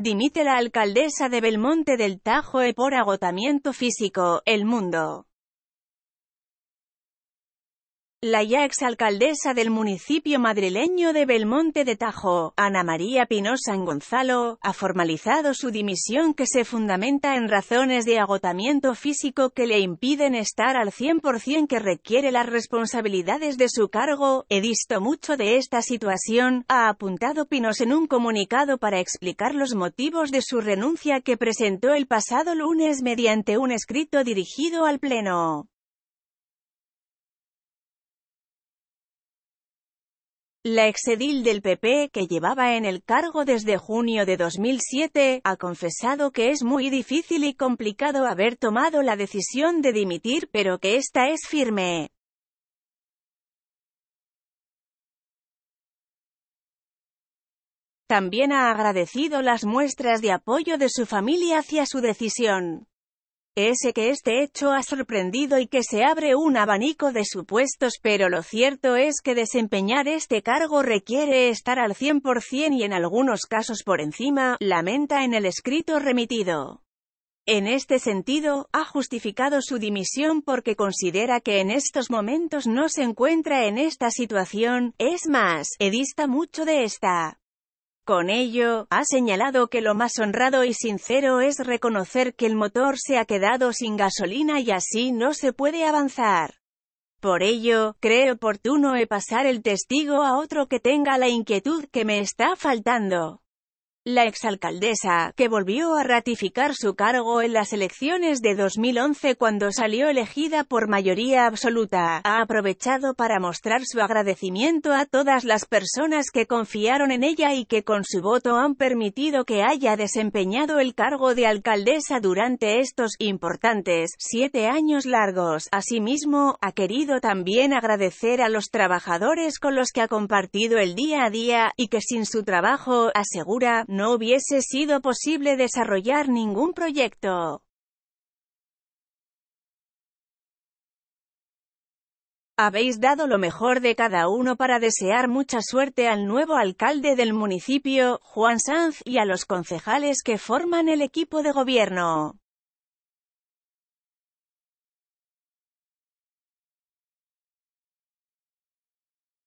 Dimite la alcaldesa de Belmonte del Tajo eh, por agotamiento físico, El Mundo. La ya exalcaldesa del municipio madrileño de Belmonte de Tajo, Ana María Pinosa en Gonzalo, ha formalizado su dimisión que se fundamenta en razones de agotamiento físico que le impiden estar al 100% que requiere las responsabilidades de su cargo. He visto mucho de esta situación, ha apuntado Pinos en un comunicado para explicar los motivos de su renuncia que presentó el pasado lunes mediante un escrito dirigido al Pleno. La exedil del PP, que llevaba en el cargo desde junio de 2007, ha confesado que es muy difícil y complicado haber tomado la decisión de dimitir pero que esta es firme. También ha agradecido las muestras de apoyo de su familia hacia su decisión es que este hecho ha sorprendido y que se abre un abanico de supuestos pero lo cierto es que desempeñar este cargo requiere estar al 100% y en algunos casos por encima, lamenta en el escrito remitido. En este sentido, ha justificado su dimisión porque considera que en estos momentos no se encuentra en esta situación, es más, edista mucho de esta. Con ello, ha señalado que lo más honrado y sincero es reconocer que el motor se ha quedado sin gasolina y así no se puede avanzar. Por ello, creo oportuno he pasar el testigo a otro que tenga la inquietud que me está faltando. La exalcaldesa, que volvió a ratificar su cargo en las elecciones de 2011 cuando salió elegida por mayoría absoluta, ha aprovechado para mostrar su agradecimiento a todas las personas que confiaron en ella y que con su voto han permitido que haya desempeñado el cargo de alcaldesa durante estos importantes siete años largos. Asimismo, ha querido también agradecer a los trabajadores con los que ha compartido el día a día, y que sin su trabajo, asegura, no hubiese sido posible desarrollar ningún proyecto. Habéis dado lo mejor de cada uno para desear mucha suerte al nuevo alcalde del municipio, Juan Sanz, y a los concejales que forman el equipo de gobierno.